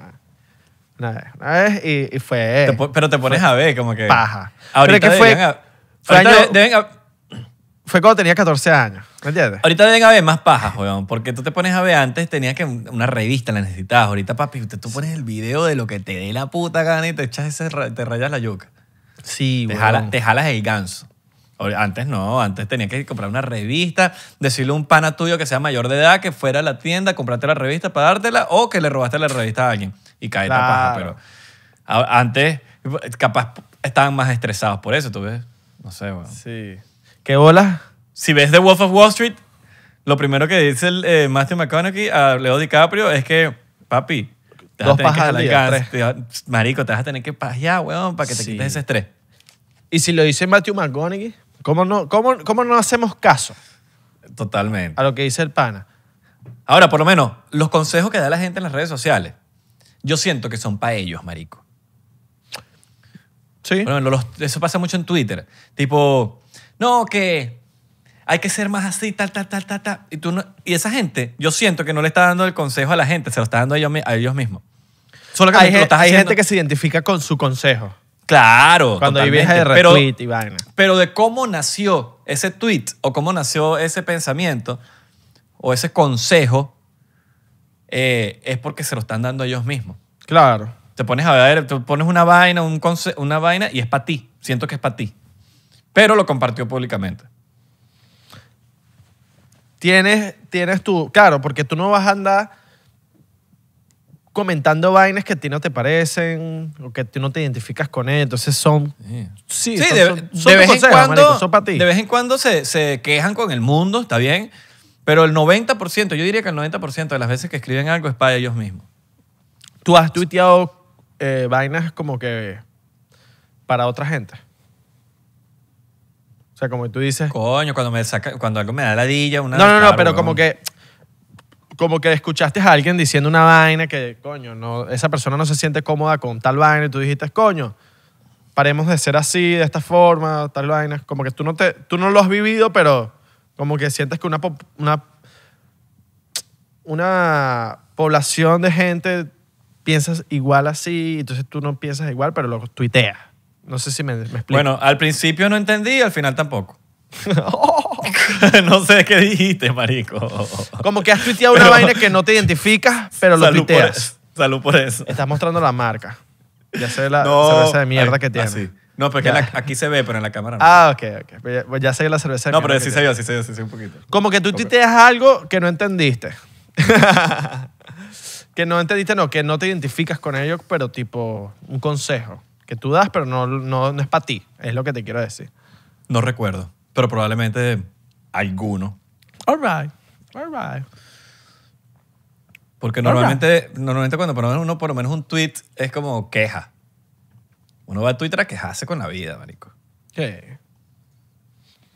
Una vez, una vez y, fue... pero te pones a ver como que... Paja. Ahorita que fue... deben fue cuando tenía 14 años, ¿me entiendes? Ahorita deben haber más pajas, weón, porque tú te pones a ver antes, tenías que una revista la necesitabas. Ahorita, papi, usted, tú pones el video de lo que te dé la puta gana y te echas ese, te rayas la yuca. Sí, te, te jalas el ganso. Antes no, antes tenía que comprar una revista, decirle a un pana tuyo que sea mayor de edad que fuera a la tienda, comprarte la revista para dártela o que le robaste la revista a alguien y cae paja. Pero antes, capaz estaban más estresados por eso, tú ves. No sé, weón. Sí. ¿Qué bola? Si ves The Wolf of Wall Street, lo primero que dice el, eh, Matthew McConaughey a Leo DiCaprio es que, papi, te vas a tener que marico, te vas a tener que pajear, weón, para que te quites ese estrés. Y si lo dice Matthew McConaughey, ¿cómo no, cómo no hacemos caso? Totalmente. A lo que dice el pana. Ahora, por lo menos, los consejos que da la gente en las redes sociales yo siento que son para ellos, marico. Sí. eso pasa mucho en Twitter. Tipo, no, que hay que ser más así, tal, tal, tal, tal, tal. Y, tú y esa gente, yo siento que no le está dando el consejo a la gente, se lo está dando a ellos, mismos. Solo hay, gente, que se identifica con su consejo. Claro. Cuando hay vieja de retweet y vaina. Pero de cómo nació ese tweet o cómo nació ese pensamiento o ese consejo, eh, es porque se lo están dando a ellos mismos. Claro. Te pones a ver, te pones una vaina, un una vaina y es para ti. Siento que es para ti. Pero lo compartió públicamente. Tienes, tienes tú, claro, porque tú no vas a andar comentando vainas que a ti no te parecen o que tú no te identificas con él. Entonces son... Sí, son- de, vez en cuando, de vez en cuando se, se quejan con el mundo, está bien, pero el 90%, yo diría que el 90% de las veces que escriben algo es para ellos mismos. ¿Tú has tuiteado eh, vainas como que para otra gente? O sea, como tú dices... Coño, cuando, me cuando algo me da ladilla, una... No, no, no, pero como que como que escuchaste a alguien diciendo una vaina que, coño, no, esa persona no se siente cómoda con tal vaina y tú dijiste, coño, paremos de ser así, de esta forma, tal vaina. Como que tú no, te, tú no lo has vivido, pero como que sientes que una, una, una población de gente piensas igual así, entonces tú no piensas igual, pero lo tuiteas. No sé si me, explico. Bueno, al principio no entendí, al final tampoco. <laughs> <laughs> no sé qué dijiste, marico. Como que has tuiteado una vaina que no te identificas, pero lo Salud por Salud por eso. Estás mostrando la marca. Ya sé la cerveza de mierda que tiene. No, pero aquí se ve, pero en la cámara no. Ah, ok, ok. Pues ya, pues la cerveza. no, pero sí se sí se vio, sí se un poquito. Como que tú titeas algo que no entendiste. <laughs> que no entendiste, no, que no te identificas con ello, pero tipo un consejo que tú das, pero no, es para ti. Es lo que te quiero decir. No recuerdo, pero probablemente alguno. All right, all right. Porque normalmente, normalmente cuando menos uno por lo menos un tweet es como queja. Uno va a Twitter a quejarse con la vida, marico. ¿Qué?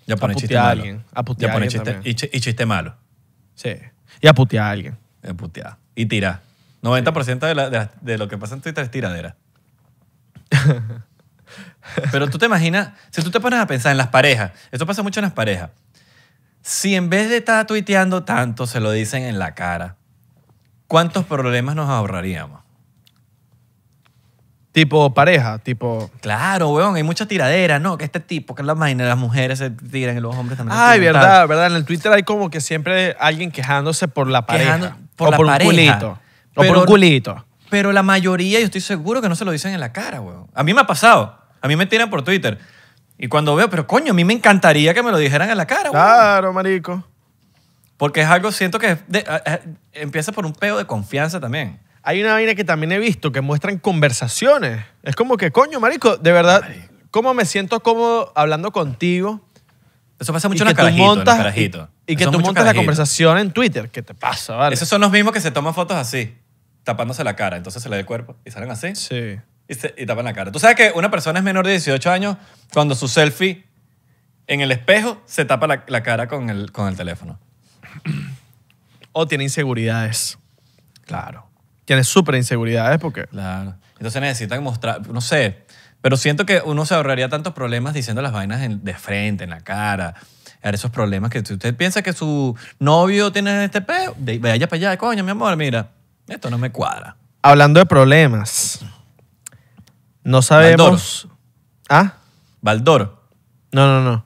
Ya pone chiste a malo. Alguien, a ya pone chiste, y, chiste malo. Sí. Y a putear a alguien. Y putear. Y tira. 90% de, de, lo que pasa en Twitter es tiradera. <laughs> Pero tú te imaginas, si tú te pones a pensar en las parejas, esto pasa mucho en las parejas. Si en vez de estar tuiteando tanto, se lo dicen en la cara, ¿cuántos problemas nos ahorraríamos? Tipo pareja, tipo. Claro, weón, hay muchas tiraderas, ¿no? Que este tipo, que es la máquina, las mujeres se tiran y los hombres también. Ay, verdad, verdad. En el Twitter hay como que siempre alguien quejándose por la pareja. la por o por un culito. o por un culito. Pero la mayoría, yo estoy seguro que no se lo dicen en la cara, weón. A mí me ha pasado. A mí me tiran por Twitter. Y cuando veo, pero coño, a mí me encantaría que me lo dijeran en la cara, weón. Claro, marico. Porque es algo, siento que eh, eh, empieza por un peo de confianza también. Hay una vaina que también he visto que muestran conversaciones. Es como que, coño, marico, de verdad, ¿cómo me siento cómodo hablando contigo? Eso pasa mucho en el carajitos. Y, que tú montas la conversación en Twitter. ¿Qué te pasa, Esos son los mismos que se toman fotos así, tapándose la cara. Entonces se le da el cuerpo y salen así. Sí. Y, se, tapan la cara. Tú sabes que una persona es menor de 18 años cuando su selfie en el espejo se tapa la, la cara con el, con el teléfono. O tiene inseguridades. Claro tiene súper inseguridades ¿eh? porque... Claro. Entonces necesitan mostrar, no sé, pero siento que uno se ahorraría tantos problemas diciendo las vainas de frente, en la cara. esos problemas que si usted piensa que su novio tiene este peo, vaya para allá, coño, mi amor, mira, esto no me cuadra. Hablando de problemas, no sabemos... ¿Ah? Baldor. No, no, no.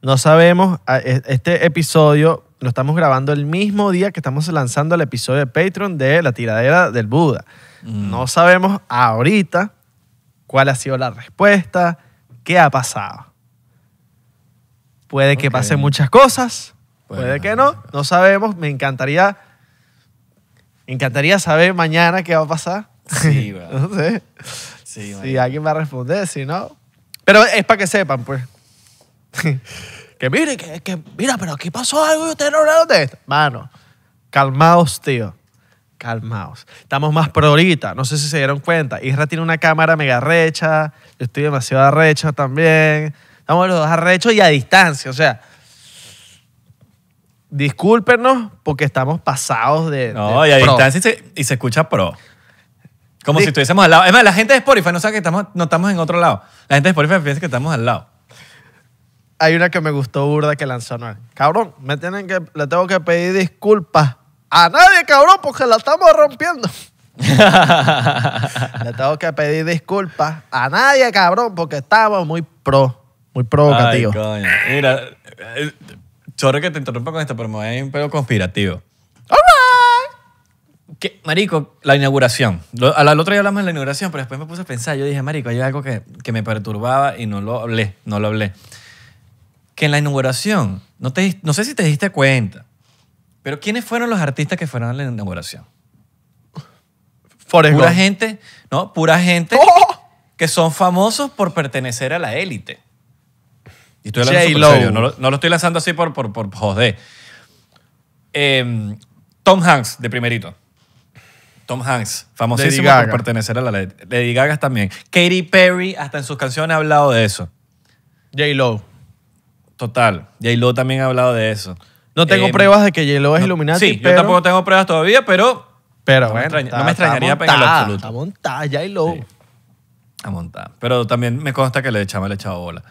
No sabemos. E, este episodio lo estamos grabando el mismo día que estamos lanzando el episodio de Patreon de La tiradera del Buda. Mm. No sabemos ahorita cuál ha sido la respuesta, qué ha pasado. Puede que pasen muchas cosas, puede que no, no sabemos. Me encantaría, encantaría saber mañana qué va a pasar. Sí, <laughs> no sé. si alguien va a responder, si no. Pero es para que sepan, pues. <laughs> Que mire, que, que mira, pero aquí pasó algo y ustedes no hablaron de esto. Mano, calmaos, tío. Calmaos. Estamos más pro ahorita. No sé si se dieron cuenta. Isra tiene una cámara mega recha. Yo estoy demasiado recha también. Estamos los dos arrechos y a distancia. O sea, discúlpenos porque estamos pasados de. No, y a distancia y se, escucha pro. Como si estuviésemos al lado. Es más, la gente de Spotify no sabe que estamos, no estamos en otro lado. La gente de Spotify piensa que estamos al lado hay una que me gustó burda que lanzó Noel. Cabrón, me tienen que, le tengo que pedir disculpas a nadie, cabrón, porque la estamos rompiendo. <laughs> le tengo que pedir disculpas a nadie, cabrón, porque estamos muy pro, muy provocativo. Ay, Mira, chorro eh, que te interrumpa con esto, pero me voy un pedo conspirativo. Marico, la inauguración. A al, otro día hablamos de la inauguración, pero después me puse a pensar. Yo dije, Marico, hay algo que, que me perturbaba y no lo hablé. No lo hablé que en la inauguración, no, te, no sé si te diste cuenta, pero ¿quiénes fueron los artistas que fueron a la inauguración? pura gente, ¿no? Pura gente ¡Oh! que son famosos por pertenecer a la élite. Y estoy no lo, estoy lanzando así por, por, joder. Em, Tom Hanks, de primerito. Tom Hanks, famosísimo por pertenecer a la élite. Lady Gaga también. Katy Perry, hasta en sus canciones ha hablado de eso. j Lowe. Total. Y lo también ha hablado de eso. No tengo eh, pruebas de que Yelo es iluminado. Sí, yo tampoco tengo pruebas todavía, pero pero no me extrañaría en el absoluto. Está montada, a montar. Pero también me consta que le echaba, la echaba bola.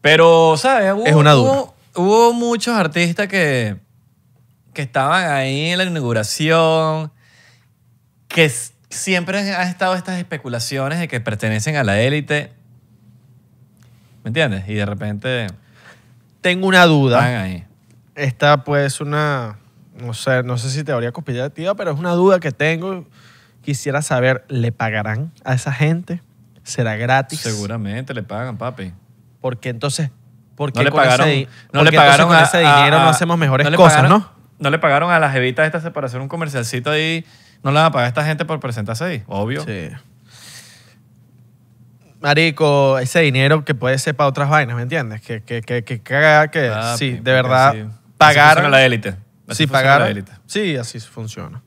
Pero, ¿sabes? Hubo- Es una duda. Hubo, muchos artistas que, que estaban ahí en la inauguración, que siempre han estado estas especulaciones de que pertenecen a la élite ¿Me entiendes? Y de repente tengo una duda. ahí. Esta pues una, no sé, no sé si teoría conspirativa, pero es una duda que tengo. Quisiera saber, ¿le pagarán a esa gente? ¿Será gratis? Seguramente le pagan, papi. Porque entonces, ¿por qué No le pagaron, no le pagaron a- ese dinero no hacemos mejores cosas, no? No le pagaron a las evitas estas para hacer un comercialcito ahí. No le van a pagar a esta gente por presentarse ahí, obvio. Sí marico, ese dinero que puede ser para otras vainas, ¿me entiendes? Que que que que, sí, de verdad pagar la élite. sí, pagar. La élite. Sí, así funciona.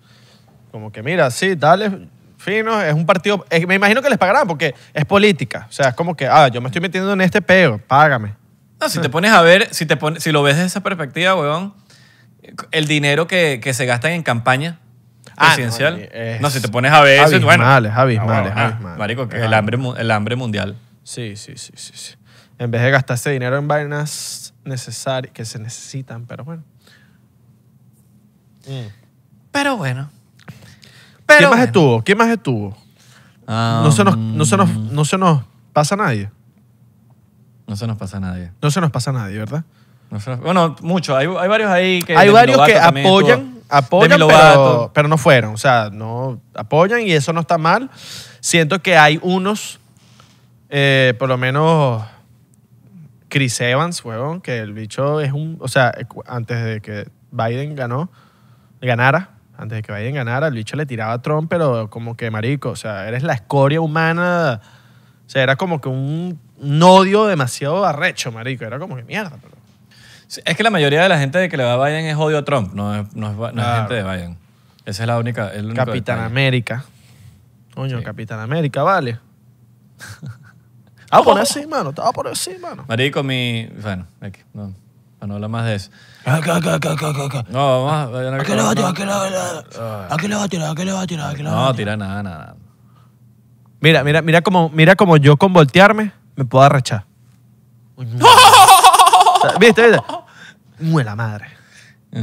Como que mira, sí, dale fino, es un partido, me imagino que les pagarán porque es política, o sea, es como que, ah, yo me estoy metiendo en este peo, págame. No, si te pones a ver, si te si lo ves desde esa perspectiva, weón, el dinero que, que se gasta en campaña Ah, esencial no, si te pones a ver eso, bueno. Ah, ah, marico, que es el hambre, el hambre mundial. Sí, sí, sí, sí, En vez de gastarse dinero en vainas necesarias, que se necesitan, pero bueno. Mm. Pero bueno. Pero ¿Quién más estuvo? ¿Quién más estuvo? no, se nos, no, se nos, um. no se nos pasa nadie. No se nos pasa nadie. No se nos pasa nadie, ¿verdad? bueno, mucho. Hay, varios ahí que. Hay varios que apoyan apoyan, pero, pero, no fueron. O sea, no apoyan y eso no está mal. Siento que hay unos, eh, por lo menos Chris Evans, huevón, que el bicho es un. O sea, antes de que Biden ganó, ganara, antes de que Biden ganara, el bicho le tiraba a Trump, pero como que marico, o sea, eres la escoria humana. O sea, era como que un, odio demasiado arrecho, marico. Era como que mierda, es que la mayoría de la gente que le va a Biden es odio a Trump, no es, no es, no gente de Biden. Esa es la única. el Capitán América. Coño, Capitán América, vale. a <laughs> ah, poner así, mano. Estaba por así, mano. Marico, mi. Bueno, no, no habla más de eso. Ah, acá, acá, acá, acá, No, vamos a. ¿A qué le va a tirar? ¿A qué le va a tirar? ¿A qué le va a tirar? No, tira nada, nada. Mira, mira, mira como, mira como yo con voltearme me puedo arrechar. <laughs> ¿Viste? ¿Viste? <laughs> la madre. Eh,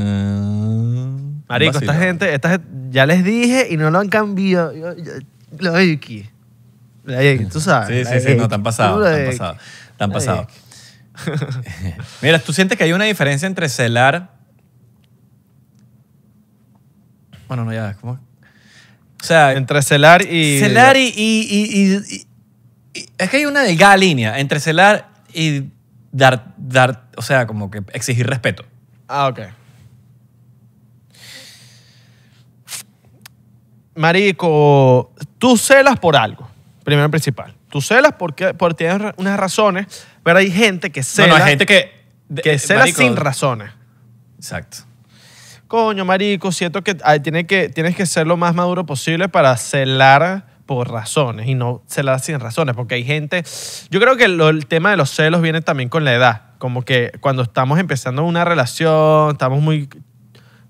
Marico, esta gente, esta ya les dije y no lo han cambiado. Lo de aquí. tú sabes. Sí, sí, sí, no, te han pasado, te han pasado, han pasado. <laughs> Mira, ¿tú sientes que hay una diferencia entre celar... Bueno, no, ya, ¿cómo? O sea, Entre celar y. celar y, Es que hay una delgada línea entre celar y dar, dar, o sea, como que exigir respeto. Ah, ok. Marico, tú celas por algo, primero y principal. Tú celas porque, tienes unas razones, pero hay gente que cela. No, hay gente que. que sin razones. Exacto. Coño, marico, siento que, que tienes que ser lo más maduro posible para celar por razones y no se la da sin razones, porque hay gente, yo creo que el tema de los celos viene también con la edad, como que cuando estamos empezando una relación, estamos muy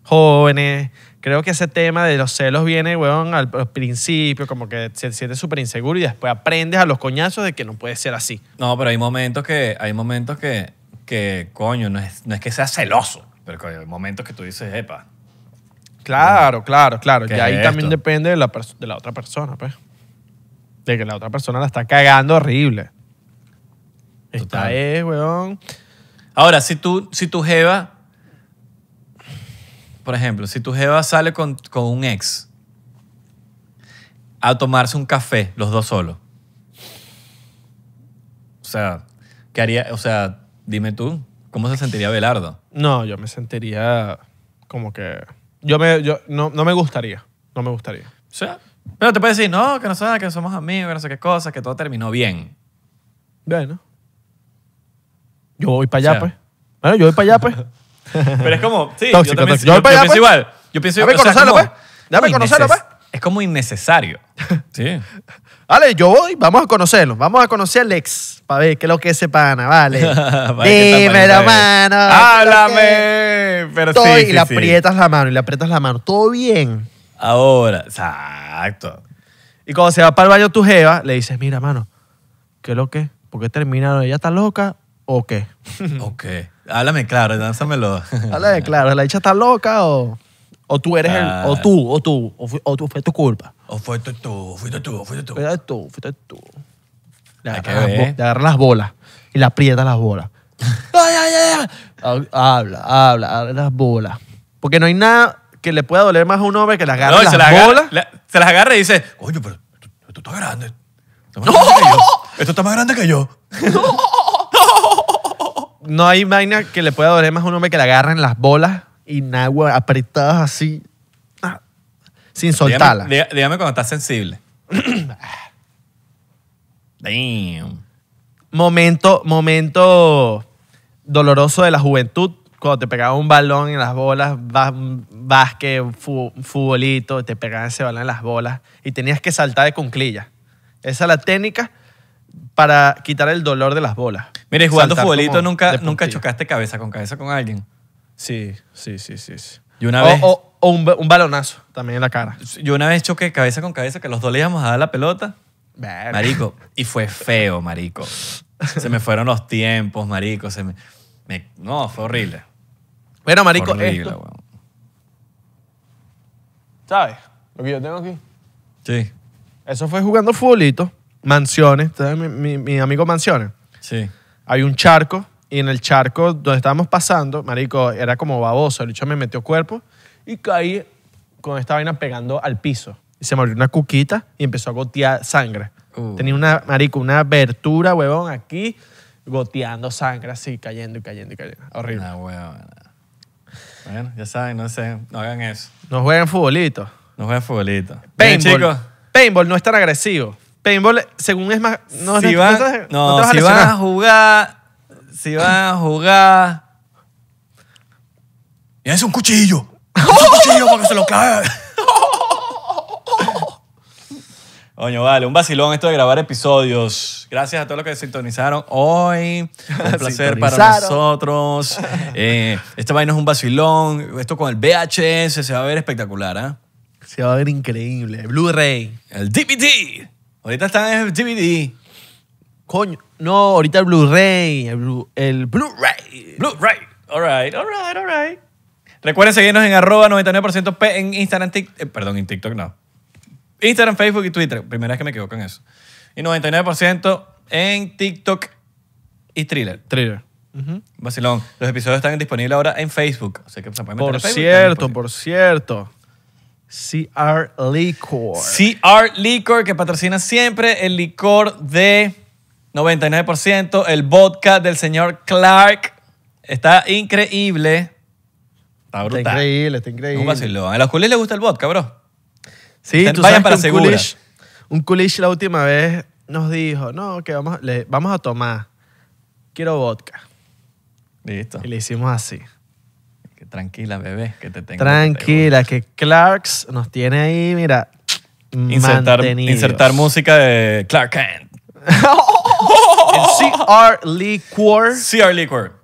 jóvenes, creo que ese tema de los celos viene, weón, al, principio, como que se siente súper inseguro y después aprendes a los coñazos de que no puede ser así. No, pero hay momentos que, hay momentos que, coño, no es, que sea celoso, pero hay momentos que tú dices, epa. Claro, claro, claro. Y ahí también depende de la, de la otra persona, pues que la otra persona la está cagando horrible. Está es, weón. Ahora, si tú, si tu jeva, por ejemplo, si tu jeva sale con, un ex a tomarse un café, los dos solos. O sea, ¿qué haría? O sea, dime tú, ¿cómo se sentiría Belardo? No, yo me sentiría como que... Yo yo, no, no me gustaría, no me gustaría. O sea, pero te puede decir, no, que no sabes, que somos amigos, que no sé qué cosas, que todo terminó bien. Bueno. Yo voy para allá, pues. Bueno, yo voy para allá, pues. <laughs> Pero es como, sí, yo también Yo voy yo pienso pues. igual. Yo pienso Dame conocerlo, pues. Dame conocerlo, pues. Es como innecesario. <laughs> Sí. Vale, yo voy, vamos a conocerlo. Vamos a conocer al ex para ver qué es lo que se pana, vale. <laughs> Dímelo, mano. Háblame. Pero sí, y le aprietas la mano, y le aprietas la mano. Todo bien. Ahora, exacto. Y cuando se va para el baño tu jeva, le dices, mira, mano, ¿qué es lo que? ¿Por qué terminaron? ¿Ella está loca o qué? <laughs> ¿O qué? Háblame claro, dánzamelo. <laughs> Háblame claro, ¿la dicha está loca o, o tú eres el, o ah. tú, o tú, o, tú, fue tu culpa? O fue tú, fuiste tú, fuiste tú. Fuiste tú, fuiste tú. Le agarra las bolas y le aprieta las bolas. <laughs> ¡Ay, ay, ay! habla, habla, habla las bolas. Porque no hay nada que le pueda doler más a un hombre que le agarre No, las se las agarra, se las agarra y dice, coño, pero esto, está grande. <laughs> Esto está más grande que yo. <laughs> No hay vaina que le pueda doler más a un hombre que le agarren las bolas y en agua apretadas así, ah, sin soltarlas. Dígame, cuando estás sensible. <clears throat> Damn. Momento, momento doloroso de la juventud cuando te pegaba un balón en las bolas, vas básquet, un futbolito, te pegaba ese balón en las bolas y tenías que saltar de cumplilla. Esa es la técnica para quitar el dolor de las bolas. Mire, jugando nunca, nunca chocaste cabeza con cabeza con alguien. Sí, sí, sí, sí. o, un, balonazo también en la cara. Yo una vez choqué cabeza con cabeza que los dolíamos a dar la pelota. Marico. Y fue feo, marico. Se me fueron los tiempos, marico. no, fue horrible. Bueno, marico, esto. ¿Sabes? Lo que yo tengo aquí. Sí, Eso fue jugando futbolito. Mansiones. ¿Sabes este mi, mi- amigo Mansiones? sí. Hay un charco y en el charco donde estábamos pasando, marico, era como baboso. El hecho me metió cuerpo y caí con esta vaina pegando al piso. Y se me abrió una cuquita y empezó a gotear sangre. Uh. Tenía una, marico, una abertura, huevón, aquí, goteando sangre así, cayendo y cayendo y cayendo. Horrible. Bueno, ya saben, no, sé, no hagan eso. No jueguen futbolito. No jueguen futbolito. Bien, Paintball. no es tan agresivo. Paintball, según es más... No, si van, no a si van a jugar, si van a jugar, es un cuchillo. Es un cuchillo para que se lo cae. Coño, vale, un vacilón esto de grabar episodios. Gracias a todos los que sintonizaron hoy. <laughs> Un placer para nosotros. Eh, esta vaina es un vacilón. Esto con el VHS se va a ver espectacular, ¿eh? Se va a ver increíble. Blu-ray. El DVD. Ahorita están en el DVD. Coño, no, ahorita el Blu-ray. El Blu-ray. Blu ray el blu ray blu ray All right, all right, all right. Recuerden seguirnos en arroba 99% P en Instagram, eh, perdón, en TikTok no. Instagram, Facebook y Twitter. Primera vez que me equivoco en eso. Y 99% en TikTok y Thriller. Thriller. Los episodios están disponibles ahora en Facebook. Por cierto, por cierto. CR Liquor. CR Liquor, que patrocina siempre el licor de 99%, el vodka del señor Clark. Está increíble. Está Está increíble, está increíble. A los culés les gusta el vodka, bro. Sí, tú para un coolish la última vez nos dijo, no, que vamos, vamos a tomar, quiero vodka. Listo. Y le hicimos así. Que tranquila, bebé, que te tengo. Tranquila, que, Clarks nos tiene ahí, mira, insertar, insertar música de Clark Kent. <laughs> CR Liquor. CR Liquor.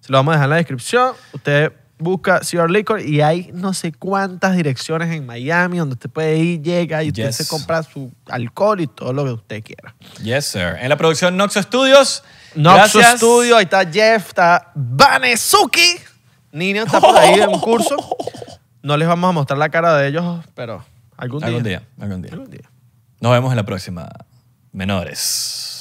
Se lo vamos a dejar en la descripción. Usted busca CR Liquor y hay no sé cuántas direcciones en Miami donde usted puede ir, llega y usted se compra su alcohol y todo lo que usted quiera. Yes, sir. En la producción Noxo Studios. Noxo Studios, ahí está Jeff, está Banesuki. Niño, está por ahí en un curso. <laughs> No les vamos a mostrar la cara de ellos, pero Algún día, algún día. Algún día. Nos vemos en la próxima. Menores.